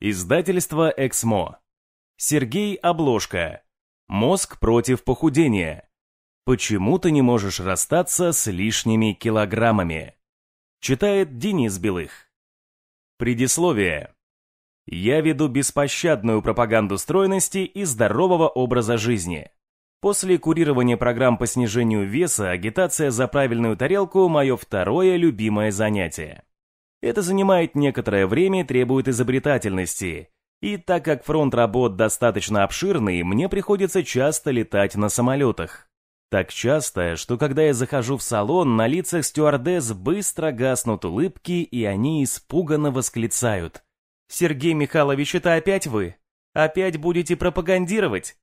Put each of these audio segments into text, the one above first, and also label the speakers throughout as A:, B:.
A: Издательство «Эксмо». Сергей Обложка. «Мозг против похудения». «Почему ты не можешь расстаться с лишними килограммами?» Читает Денис Белых. Предисловие. Я веду беспощадную пропаганду стройности и здорового образа жизни. После курирования программ по снижению веса агитация за правильную тарелку – мое второе любимое занятие. Это занимает некоторое время и требует изобретательности. И так как фронт работ достаточно обширный, мне приходится часто летать на самолетах. Так часто, что когда я захожу в салон, на лицах стюардесс быстро гаснут улыбки, и они испуганно восклицают. «Сергей Михайлович, это опять вы? Опять будете пропагандировать?»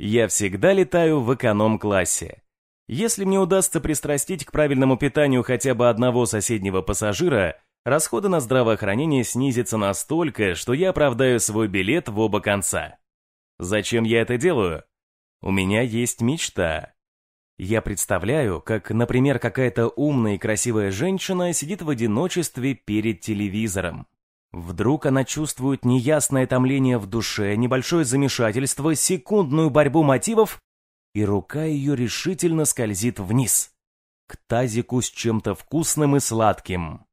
A: Я всегда летаю в эконом-классе. Если мне удастся пристрастить к правильному питанию хотя бы одного соседнего пассажира, расходы на здравоохранение снизятся настолько, что я оправдаю свой билет в оба конца. Зачем я это делаю? У меня есть мечта. Я представляю, как, например, какая-то умная и красивая женщина сидит в одиночестве перед телевизором. Вдруг она чувствует неясное томление в душе, небольшое замешательство, секундную борьбу мотивов, и рука ее решительно скользит вниз, к тазику с чем-то вкусным и сладким.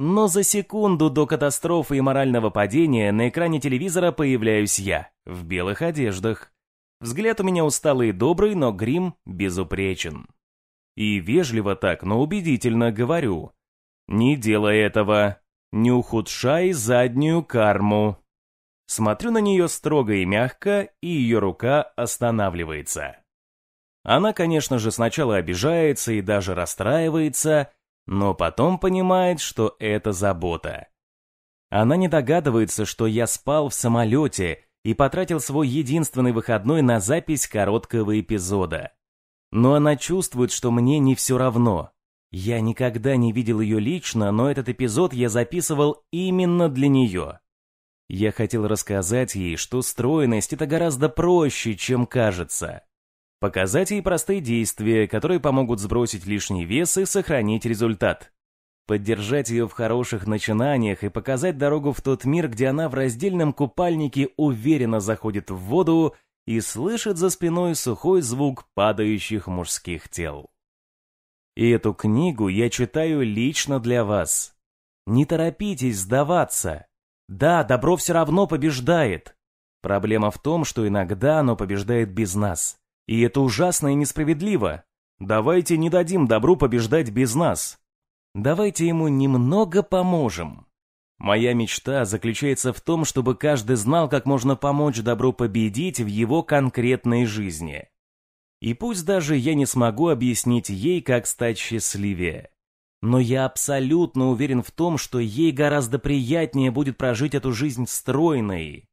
A: Но за секунду до катастрофы и морального падения на экране телевизора появляюсь я, в белых одеждах. Взгляд у меня усталый и добрый, но грим безупречен. И вежливо так, но убедительно говорю. Не делай этого. Не ухудшай заднюю карму. Смотрю на нее строго и мягко, и ее рука останавливается. Она, конечно же, сначала обижается и даже расстраивается, но потом понимает, что это забота. Она не догадывается, что я спал в самолете и потратил свой единственный выходной на запись короткого эпизода. Но она чувствует, что мне не все равно. Я никогда не видел ее лично, но этот эпизод я записывал именно для нее. Я хотел рассказать ей, что стройность — это гораздо проще, чем кажется. Показать ей простые действия, которые помогут сбросить лишний вес и сохранить результат. Поддержать ее в хороших начинаниях и показать дорогу в тот мир, где она в раздельном купальнике уверенно заходит в воду и слышит за спиной сухой звук падающих мужских тел. И эту книгу я читаю лично для вас. Не торопитесь сдаваться. Да, добро все равно побеждает. Проблема в том, что иногда оно побеждает без нас. И это ужасно и несправедливо. Давайте не дадим добру побеждать без нас. Давайте ему немного поможем. Моя мечта заключается в том, чтобы каждый знал, как можно помочь добру победить в его конкретной жизни. И пусть даже я не смогу объяснить ей, как стать счастливее. Но я абсолютно уверен в том, что ей гораздо приятнее будет прожить эту жизнь стройной,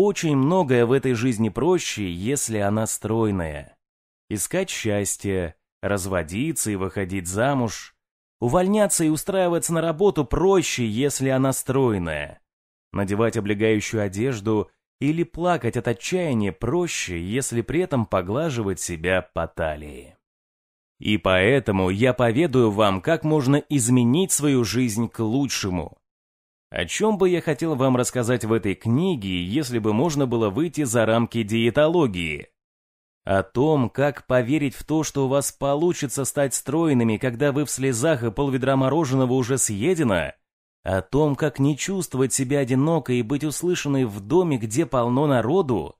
A: очень многое в этой жизни проще, если она стройная. Искать счастье, разводиться и выходить замуж, увольняться и устраиваться на работу проще, если она стройная. Надевать облегающую одежду или плакать от отчаяния проще, если при этом поглаживать себя по талии. И поэтому я поведаю вам, как можно изменить свою жизнь к лучшему. О чем бы я хотел вам рассказать в этой книге, если бы можно было выйти за рамки диетологии? О том, как поверить в то, что у вас получится стать стройными, когда вы в слезах и полведра мороженого уже съедено? О том, как не чувствовать себя одиноко и быть услышанной в доме, где полно народу?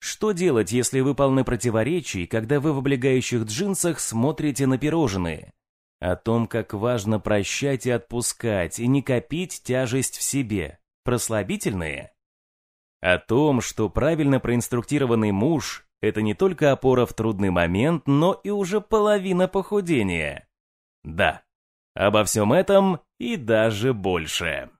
A: Что делать, если вы полны противоречий, когда вы в облегающих джинсах смотрите на пирожные? О том, как важно прощать и отпускать, и не копить тяжесть в себе. Прослабительные? О том, что правильно проинструктированный муж – это не только опора в трудный момент, но и уже половина похудения. Да, обо всем этом и даже больше.